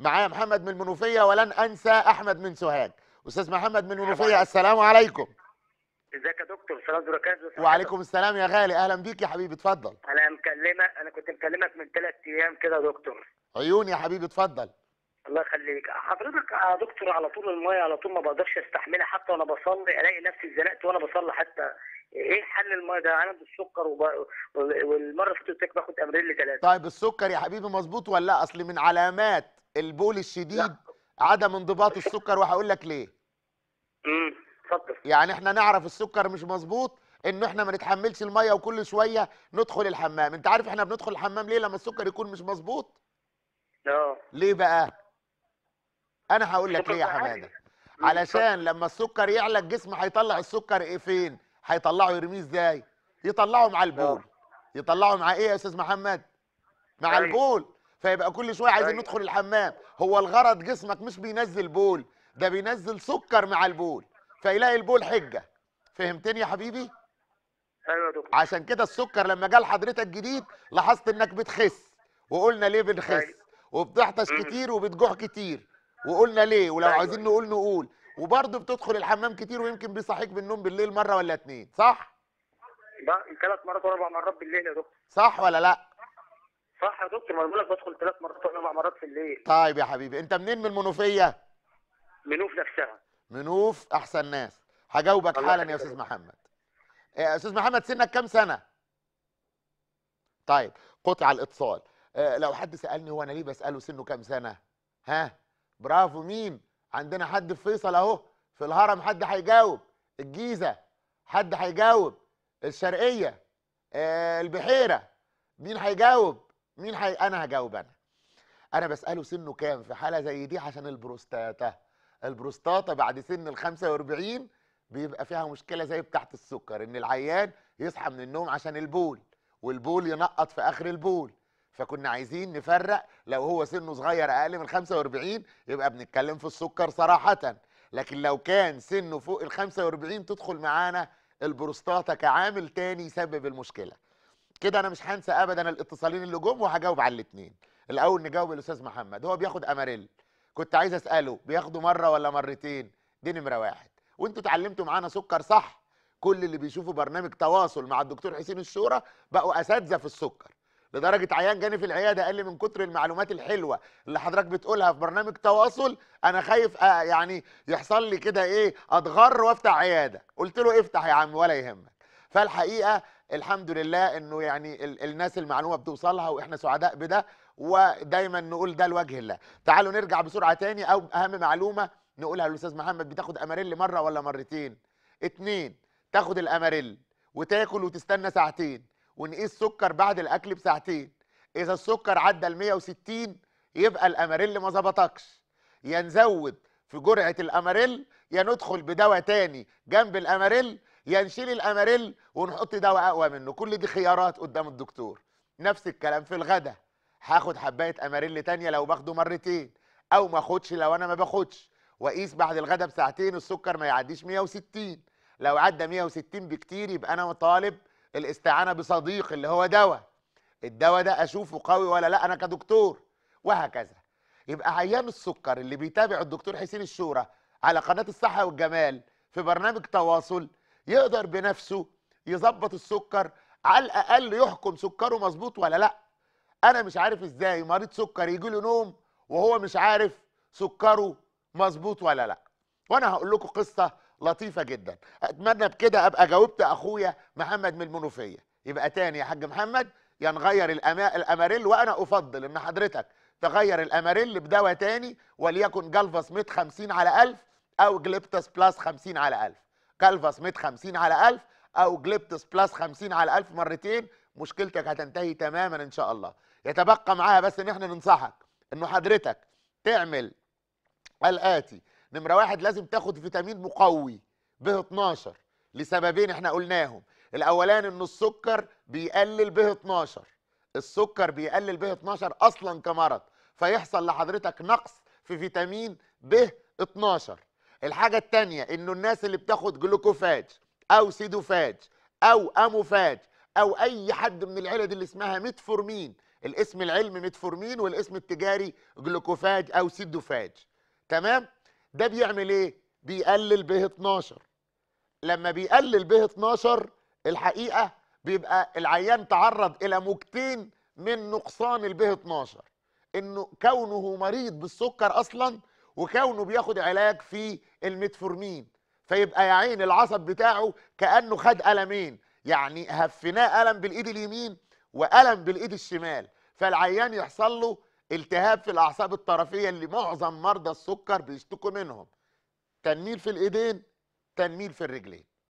معايا محمد من المنوفيه ولن انسى احمد من سوهاج استاذ محمد من المنوفيه السلام عليكم ازيك يا دكتور سلام بركاته وعليكم السلام يا غالي اهلا بيك يا حبيبي اتفضل انا مكلمك انا كنت مكلمك من ثلاث ايام كده يا دكتور عيوني يا حبيبي اتفضل الله يخليك حضرتك يا دكتور على طول المايه على طول ما بقدرش استحملها حتى وانا بصلي الاقي نفسي اتزنقت وانا بصلي حتى ايه حل المايه ده انا بالسكر وب... والمره اللي فاتت باخد امريل ثلاثه طيب السكر يا حبيبي مظبوط ولا لا اصل من علامات البول الشديد لا. عدم انضباط السكر وهقول لك ليه امم يعني احنا نعرف السكر مش مظبوط ان احنا ما نتحملش الميه وكل شويه ندخل الحمام انت عارف احنا بندخل الحمام ليه لما السكر يكون مش مظبوط لا اه. ليه بقى انا هقول لك ليه يا حماده علشان لما السكر يعلى الجسم هيطلع السكر ايه فين هيطلعه يرميه ازاي يطلعه مع البول اه. يطلعه مع ايه يا استاذ محمد مع ايوه. البول فيبقى كل شويه عايزين أيوة. ندخل الحمام هو الغرض جسمك مش بينزل بول ده بينزل سكر مع البول فيلاقي البول حجه فهمتني يا حبيبي ايوه يا دكتور عشان كده السكر لما جه لحضرتك جديد لاحظت انك بتخس وقلنا ليه بنخس أيوة. وبتحتش كتير وبتجوع كتير وقلنا ليه ولو أيوة. عايزين نقول نقول وبرضه بتدخل الحمام كتير ويمكن بيصحيك من النوم بالليل مره ولا اتنين صح؟ لا ثلاث مرات واربع مرات بالليل يا دكتور صح ولا لا؟ صح يا دكتور ما انا بقول لك بدخل ثلاث مرات اربع مرات في الليل طيب يا حبيبي انت منين من المنوفيه منوف نفسها منوف احسن ناس هجاوبك حالا يا استاذ محمد يا آه، استاذ محمد سنك كام سنه طيب قطع الاتصال آه، لو حد سالني هو انا ليه بساله سنه كام سنه ها برافو مين عندنا حد في فيصل اهو في الهرم حد هيجاوب الجيزه حد هيجاوب الشرقيه آه، البحيره مين هيجاوب مين حي... انا هجاوب انا انا بساله سنه كام في حاله زي دي عشان البروستاتا البروستاتا بعد سن ال 45 بيبقى فيها مشكله زي بتاعه السكر ان العيان يصحى من النوم عشان البول والبول ينقط في اخر البول فكنا عايزين نفرق لو هو سنه صغير اقل من 45 يبقى بنتكلم في السكر صراحه لكن لو كان سنه فوق ال 45 تدخل معانا البروستاتا كعامل تاني يسبب المشكله كده انا مش هنسى ابدا الاتصالين اللي جم وهجاوب على الاثنين الاول نجاوب الاستاذ محمد هو بياخد اماريل كنت عايز اساله بياخده مره ولا مرتين دي نمره واحد وانتوا اتعلمتوا معانا سكر صح كل اللي بيشوفوا برنامج تواصل مع الدكتور حسين الشورى بقوا اساتذه في السكر لدرجه عيان جاني في العياده قال لي من كتر المعلومات الحلوه اللي حضرتك بتقولها في برنامج تواصل انا خايف آه، يعني يحصل لي كده ايه اتغر وافتح عياده قلت له افتح يا عم ولا يهمك فالحقيقه الحمد لله انه يعني الناس المعلومه بتوصلها واحنا سعداء بده ودايما نقول ده لوجه الله تعالوا نرجع بسرعه تاني او اهم معلومه نقولها للاستاذ محمد بتاخد اماريل مره ولا مرتين اتنين تاخد الاماريل وتاكل وتستنى ساعتين ونقيس سكر بعد الاكل بساعتين اذا السكر عدى ال 160 يبقى الاماريل ما ظبطكش يا نزود في جرعه الاماريل يا ندخل بدواء تاني جنب الاماريل يا نشيل الاماريل ونحط دواء اقوى منه كل دي خيارات قدام الدكتور نفس الكلام في الغدا هاخد حبايه اماريل تانية لو باخده مرتين او ما اخدش لو انا ما باخدش واقيس بعد الغدا بساعتين السكر ما يعديش 160 لو عدى 160 بكتير يبقى انا طالب الاستعانه بصديق اللي هو دواء الدواء ده اشوفه قوي ولا لا انا كدكتور وهكذا يبقى عيان السكر اللي بيتابع الدكتور حسين الشورى على قناه الصحه والجمال في برنامج تواصل يقدر بنفسه يظبط السكر على الاقل يحكم سكره مظبوط ولا لا انا مش عارف ازاي مريض سكر يجي له نوم وهو مش عارف سكره مظبوط ولا لا وانا هقول لكم قصه لطيفه جدا اتمنى بكده ابقى جاوبت اخويا محمد من المنوفيه يبقى تاني يا حاج محمد يا نغير الاماريل وانا افضل ان حضرتك تغير الاماريل بدواء تاني وليكن جلفاس ميت 50 على 1000 او جليبتاس بلاس 50 على 1000 كالفاس 150 على 1000 او جليبتس بلس 50 على 1000 مرتين مشكلتك هتنتهي تماما ان شاء الله يتبقى معاها بس ان احنا ننصحك انه حضرتك تعمل الاتي نمره واحد لازم تاخد فيتامين مقوي ب 12 لسببين احنا قلناهم الاولان ان السكر بيقلل ب 12 السكر بيقلل ب 12 اصلا كمرض فيحصل لحضرتك نقص في فيتامين ب 12 الحاجه التانية انه الناس اللي بتاخد جلوكوفاج او سيدوفاج او اموفاج او اي حد من دي اللي اسمها ميتفورمين الاسم العلمي ميتفورمين والاسم التجاري جلوكوفاج او سيدوفاج تمام ده بيعمل ايه بيقلل به 12 لما بيقلل به 12 الحقيقه بيبقى العيان تعرض الى موجتين من نقصان البه 12 انه كونه مريض بالسكر اصلا وكونه بياخد علاج في الميتفورمين فيبقى يا عين العصب بتاعه كانه خد المين يعني هفناه الم بالايد اليمين والم بالايد الشمال فالعيان يحصل له التهاب في الاعصاب الطرفيه اللي معظم مرضى السكر بيشتكوا منهم تنميل في الايدين تنميل في الرجلين